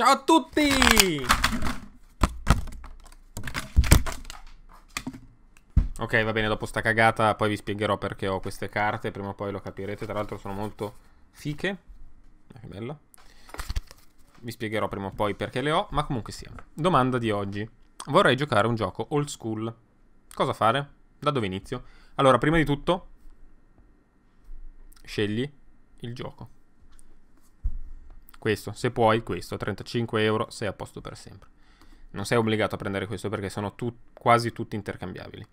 Ciao a tutti! Ok, va bene, dopo sta cagata poi vi spiegherò perché ho queste carte, prima o poi lo capirete. Tra l'altro sono molto fiche. Ah, che bella. Vi spiegherò prima o poi perché le ho, ma comunque sia. Domanda di oggi. Vorrei giocare un gioco old school. Cosa fare? Da dove inizio? Allora, prima di tutto, scegli il gioco questo, se puoi questo, 35 euro, sei a posto per sempre. Non sei obbligato a prendere questo perché sono tu quasi tutti intercambiabili.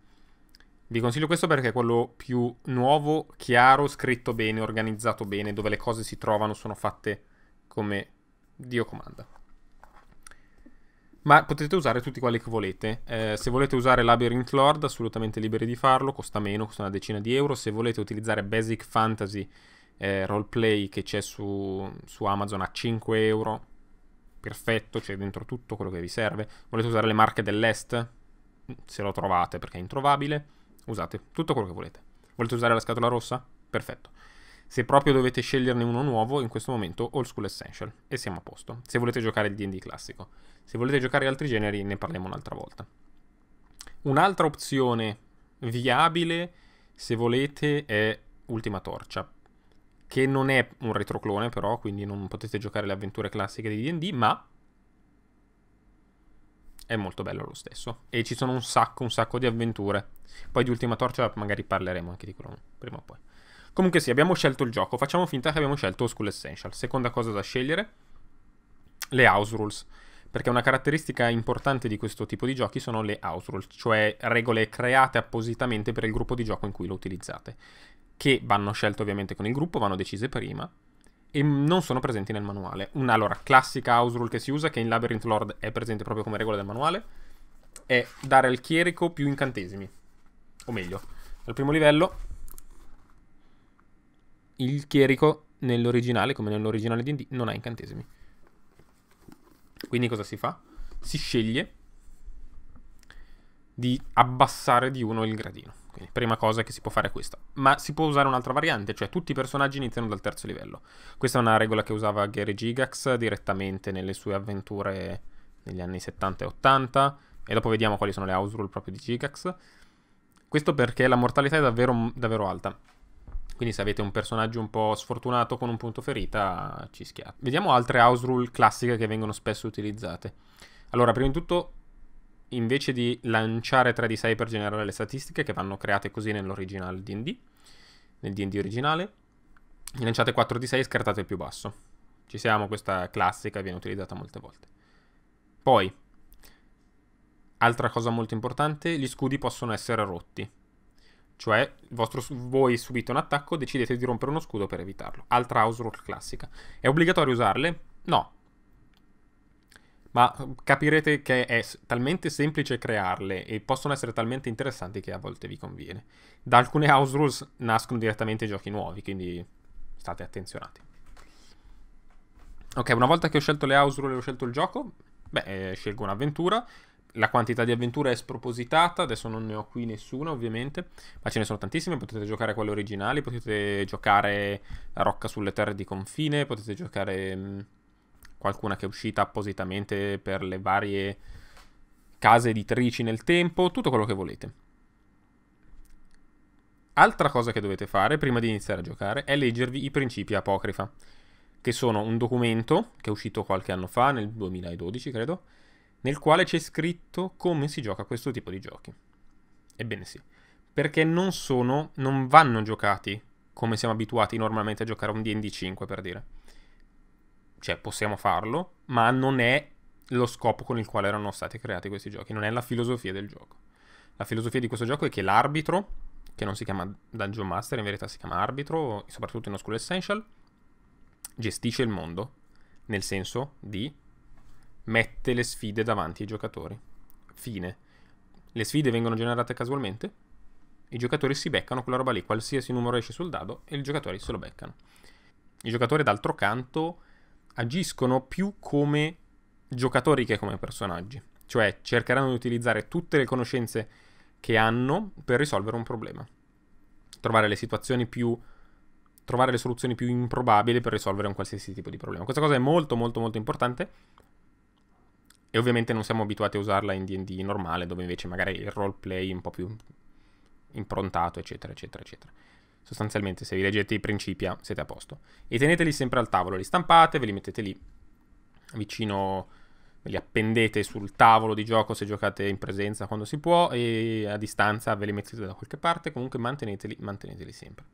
Vi consiglio questo perché è quello più nuovo, chiaro, scritto bene, organizzato bene, dove le cose si trovano, sono fatte come Dio comanda. Ma potete usare tutti quelli che volete. Eh, se volete usare Labyrinth Lord, assolutamente liberi di farlo, costa meno, costa una decina di euro. Se volete utilizzare Basic Fantasy eh, roleplay che c'è su, su Amazon a 5 euro. Perfetto, c'è dentro tutto quello che vi serve. Volete usare le marche dell'est? Se lo trovate perché è introvabile, usate tutto quello che volete. Volete usare la scatola rossa? Perfetto. Se proprio dovete sceglierne uno nuovo, in questo momento Old School Essential e siamo a posto. Se volete giocare il DD classico, se volete giocare altri generi, ne parliamo un'altra volta. Un'altra opzione viabile, se volete, è Ultima Torcia che non è un retroclone però, quindi non potete giocare le avventure classiche di D&D, ma è molto bello lo stesso. E ci sono un sacco, un sacco di avventure. Poi di Ultima Torcia magari parleremo anche di quello prima o poi. Comunque sì, abbiamo scelto il gioco. Facciamo finta che abbiamo scelto School Essential. Seconda cosa da scegliere, le house rules. Perché una caratteristica importante di questo tipo di giochi sono le house rules, cioè regole create appositamente per il gruppo di gioco in cui lo utilizzate che vanno scelte ovviamente con il gruppo, vanno decise prima e non sono presenti nel manuale. Una allora, classica house rule che si usa, che in Labyrinth Lord è presente proprio come regola del manuale, è dare al chierico più incantesimi. O meglio, al primo livello il chierico nell'originale, come nell'originale D&D, non ha incantesimi. Quindi cosa si fa? Si sceglie di abbassare di uno il gradino. Quindi prima cosa che si può fare è questa. Ma si può usare un'altra variante, cioè tutti i personaggi iniziano dal terzo livello. Questa è una regola che usava Gary Gigax direttamente nelle sue avventure negli anni 70 e 80. E dopo vediamo quali sono le house rule proprio di Gigax. Questo perché la mortalità è davvero, davvero alta. Quindi se avete un personaggio un po' sfortunato con un punto ferita, ci schiate. Vediamo altre house rule classiche che vengono spesso utilizzate. Allora, prima di tutto invece di lanciare 3 d 6 per generare le statistiche che vanno create così nell'originale D&D, nel D&D originale, lanciate 4 d 6 e scartate il più basso. Ci siamo, questa classica viene utilizzata molte volte. Poi, altra cosa molto importante, gli scudi possono essere rotti. Cioè, vostro, voi subite un attacco, decidete di rompere uno scudo per evitarlo. Altra house rule classica. È obbligatorio usarle? No, ma capirete che è talmente semplice crearle e possono essere talmente interessanti che a volte vi conviene. Da alcune house rules nascono direttamente giochi nuovi, quindi state attenzionati. Ok, una volta che ho scelto le house rule e ho scelto il gioco, beh, eh, scelgo un'avventura. La quantità di avventure è spropositata, adesso non ne ho qui nessuna ovviamente, ma ce ne sono tantissime, potete giocare quelle originali, potete giocare la rocca sulle terre di confine, potete giocare... Mh, mm, qualcuna che è uscita appositamente per le varie case editrici nel tempo, tutto quello che volete. Altra cosa che dovete fare prima di iniziare a giocare è leggervi i principi apocrifa, che sono un documento che è uscito qualche anno fa, nel 2012 credo, nel quale c'è scritto come si gioca questo tipo di giochi. Ebbene sì, perché non sono, non vanno giocati come siamo abituati normalmente a giocare a un D&D 5 per dire cioè possiamo farlo, ma non è lo scopo con il quale erano stati creati questi giochi, non è la filosofia del gioco. La filosofia di questo gioco è che l'arbitro, che non si chiama Dungeon Master, in verità si chiama arbitro, soprattutto in No Essential, gestisce il mondo, nel senso di mette le sfide davanti ai giocatori. Fine. Le sfide vengono generate casualmente, i giocatori si beccano quella roba lì, qualsiasi numero esce sul dado e i giocatori se lo beccano. Il giocatore d'altro canto agiscono più come giocatori che come personaggi, cioè cercheranno di utilizzare tutte le conoscenze che hanno per risolvere un problema, trovare le situazioni più trovare le soluzioni più improbabili per risolvere un qualsiasi tipo di problema. Questa cosa è molto molto molto importante e ovviamente non siamo abituati a usarla in D&D normale, dove invece magari il roleplay è un po' più improntato, eccetera, eccetera, eccetera sostanzialmente se vi leggete i principi ah, siete a posto. E teneteli sempre al tavolo, li stampate, ve li mettete lì vicino, ve li appendete sul tavolo di gioco se giocate in presenza quando si può e a distanza ve li mettete da qualche parte, comunque manteneteli, manteneteli sempre.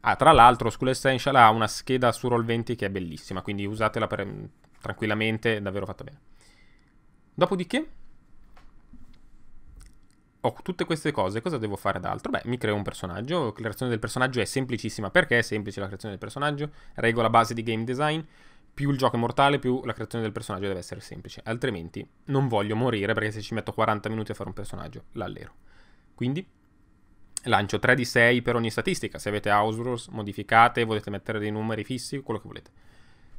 Ah, tra l'altro School Essential ha una scheda su Roll20 che è bellissima, quindi usatela per, mm, tranquillamente, è davvero fatta bene. Dopodiché ho tutte queste cose, cosa devo fare d'altro? Beh, mi creo un personaggio, la creazione del personaggio è semplicissima. Perché è semplice la creazione del personaggio? Regola base di game design, più il gioco è mortale, più la creazione del personaggio deve essere semplice. Altrimenti non voglio morire perché se ci metto 40 minuti a fare un personaggio, l'allero. Quindi lancio 3 di 6 per ogni statistica. Se avete house rules, modificate, volete mettere dei numeri fissi, quello che volete.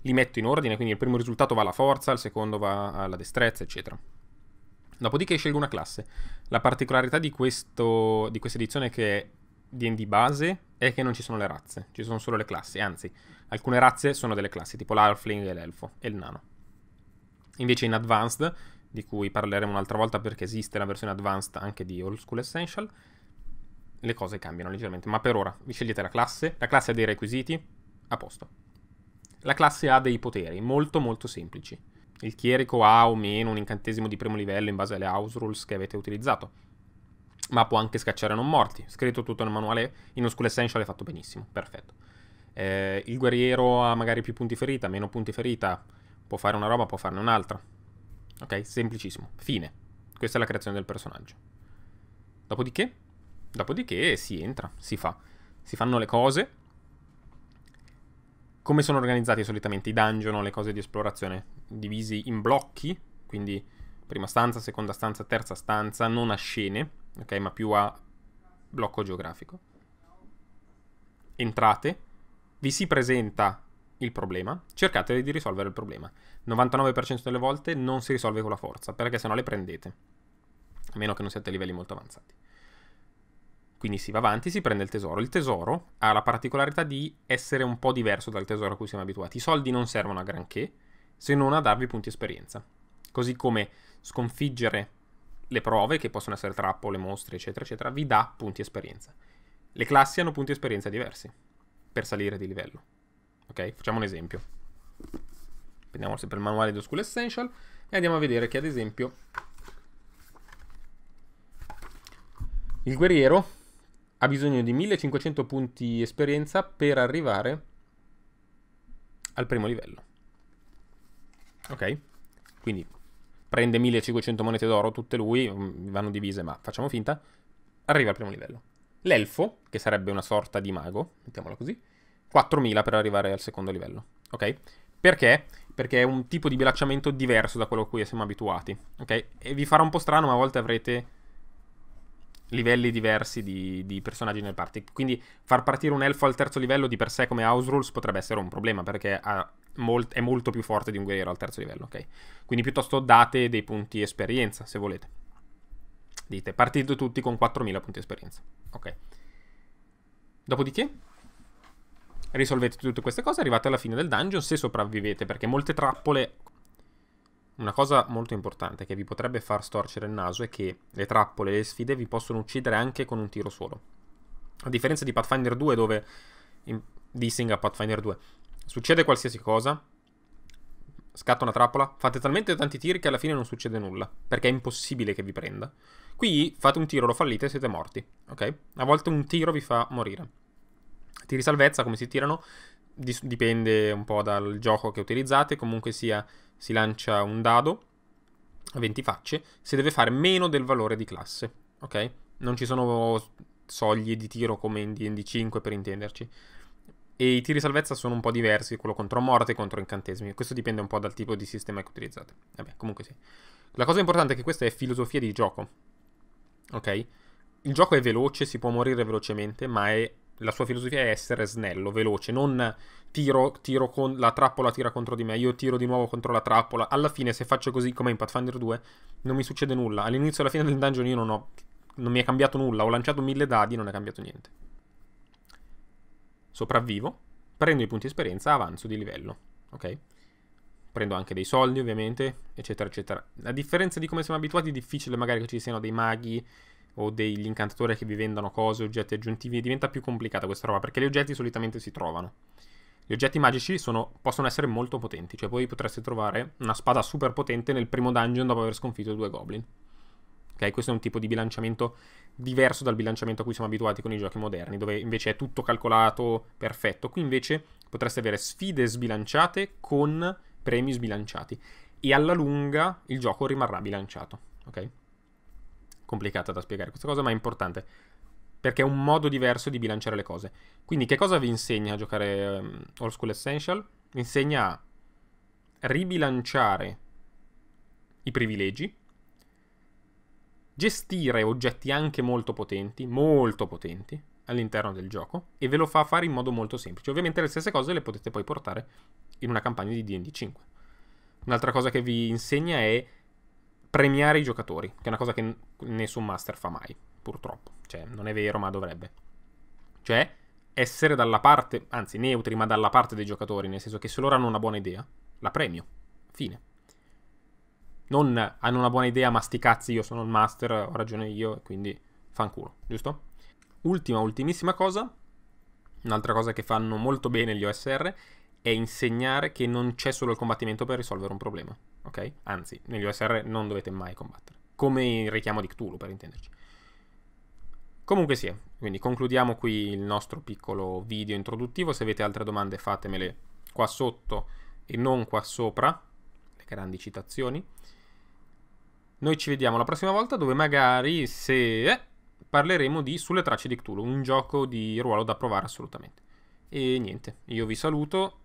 Li metto in ordine, quindi il primo risultato va alla forza, il secondo va alla destrezza, eccetera. Dopodiché scelgo una classe. La particolarità di, questo, di questa edizione che è D&D base è che non ci sono le razze, ci sono solo le classi, anzi, alcune razze sono delle classi, tipo l'Halfling e l'Elfo e il Nano. Invece in Advanced, di cui parleremo un'altra volta perché esiste la versione Advanced anche di Old School Essential, le cose cambiano leggermente, ma per ora vi scegliete la classe, la classe ha dei requisiti, a posto. La classe ha dei poteri molto molto semplici. Il chierico ha o meno un incantesimo di primo livello in base alle house rules che avete utilizzato. Ma può anche scacciare non morti. Scritto tutto nel manuale, in Oscuro Essential è fatto benissimo. Perfetto. Eh, il guerriero ha magari più punti ferita, meno punti ferita. Può fare una roba, può farne un'altra. Ok? Semplicissimo. Fine. Questa è la creazione del personaggio. Dopodiché? Dopodiché si entra, si fa. Si fanno le cose, come sono organizzati solitamente i dungeon o le cose di esplorazione? Divisi in blocchi, quindi prima stanza, seconda stanza, terza stanza, non a scene, ok, ma più a blocco geografico. Entrate, vi si presenta il problema, cercate di risolvere il problema. 99% delle volte non si risolve con la forza, perché se no le prendete, a meno che non siate a livelli molto avanzati. Quindi si va avanti, si prende il tesoro. Il tesoro ha la particolarità di essere un po' diverso dal tesoro a cui siamo abituati. I soldi non servono a granché se non a darvi punti esperienza. Così come sconfiggere le prove, che possono essere trappole, mostre, eccetera, eccetera, vi dà punti esperienza. Le classi hanno punti esperienza diversi per salire di livello. Ok? Facciamo un esempio. Prendiamo sempre il manuale di School Essential e andiamo a vedere che ad esempio il guerriero ha bisogno di 1500 punti esperienza per arrivare al primo livello. Ok? Quindi prende 1500 monete d'oro, tutte lui, mm, vanno divise, ma facciamo finta, arriva al primo livello. L'elfo, che sarebbe una sorta di mago, mettiamola così, 4000 per arrivare al secondo livello. Ok? Perché? Perché è un tipo di bilanciamento diverso da quello a cui siamo abituati. Ok? E vi farà un po' strano, ma a volte avrete livelli diversi di, di, personaggi nel party. Quindi far partire un elfo al terzo livello di per sé come house rules potrebbe essere un problema perché molt, è molto più forte di un guerriero al terzo livello, ok? Quindi piuttosto date dei punti esperienza, se volete. Dite, partite tutti con 4000 punti esperienza, ok? Dopodiché risolvete tutte queste cose, arrivate alla fine del dungeon, se sopravvivete, perché molte trappole una cosa molto importante che vi potrebbe far storcere il naso è che le trappole e le sfide vi possono uccidere anche con un tiro solo. A differenza di Pathfinder 2 dove... In, dissing a Pathfinder 2. Succede qualsiasi cosa, scatta una trappola, fate talmente tanti tiri che alla fine non succede nulla, perché è impossibile che vi prenda. Qui fate un tiro, lo fallite e siete morti, ok? A volte un tiro vi fa morire. Tiri salvezza, come si tirano, dipende un po' dal gioco che utilizzate, comunque sia si lancia un dado a 20 facce, se deve fare meno del valore di classe, ok? Non ci sono soglie di tiro come in D&D 5 per intenderci. E i tiri salvezza sono un po' diversi, quello contro morte e contro incantesimi. Questo dipende un po' dal tipo di sistema che utilizzate. Vabbè, comunque sì. La cosa importante è che questa è filosofia di gioco, ok? Il gioco è veloce, si può morire velocemente, ma è la sua filosofia è essere snello, veloce, non tiro, tiro con la trappola tira contro di me, io tiro di nuovo contro la trappola. Alla fine, se faccio così come in Pathfinder 2, non mi succede nulla. All'inizio e alla fine del dungeon io non ho. non mi è cambiato nulla. Ho lanciato mille dadi e non è cambiato niente. Sopravvivo, prendo i punti esperienza, avanzo di livello. Ok? Prendo anche dei soldi, ovviamente, eccetera, eccetera. A differenza di come siamo abituati, è difficile magari che ci siano dei maghi o degli incantatori che vi vendano cose, oggetti aggiuntivi, diventa più complicata questa roba perché gli oggetti solitamente si trovano. Gli oggetti magici sono, possono essere molto potenti, cioè voi potreste trovare una spada super potente nel primo dungeon dopo aver sconfitto due goblin. Ok, questo è un tipo di bilanciamento diverso dal bilanciamento a cui siamo abituati con i giochi moderni, dove invece è tutto calcolato perfetto. Qui invece potreste avere sfide sbilanciate con premi sbilanciati e alla lunga il gioco rimarrà bilanciato, ok? complicata da spiegare questa cosa, ma è importante. Perché è un modo diverso di bilanciare le cose. Quindi, che cosa vi insegna a giocare um, ehm, All School Essential? Vi insegna a ribilanciare i privilegi, gestire oggetti anche molto potenti, molto potenti, all'interno del gioco e ve lo fa fare in modo molto semplice. Ovviamente le stesse cose le potete poi portare in una campagna di DD5. Un'altra cosa che vi insegna è premiare i giocatori, che è una cosa che nessun master fa mai, purtroppo. Cioè, non è vero, ma dovrebbe. Cioè, essere dalla parte, anzi neutri, ma dalla parte dei giocatori, nel senso che se loro hanno una buona idea, la premio. Fine. Non hanno una buona idea, masticazzi, io sono il master, ho ragione io, quindi fanculo, giusto? Ultima, ultimissima cosa, un'altra cosa che fanno molto bene gli OSR, è insegnare che non c'è solo il combattimento per risolvere un problema, ok? Anzi, negli OSR non dovete mai combattere, come il richiamo di Cthulhu per intenderci. Comunque sia, quindi concludiamo qui il nostro piccolo video introduttivo, se avete altre domande fatemele qua sotto e non qua sopra, le grandi citazioni. Noi ci vediamo la prossima volta dove magari se eh, parleremo di Sulle tracce di Cthulhu, un gioco di ruolo da provare assolutamente. E niente, io vi saluto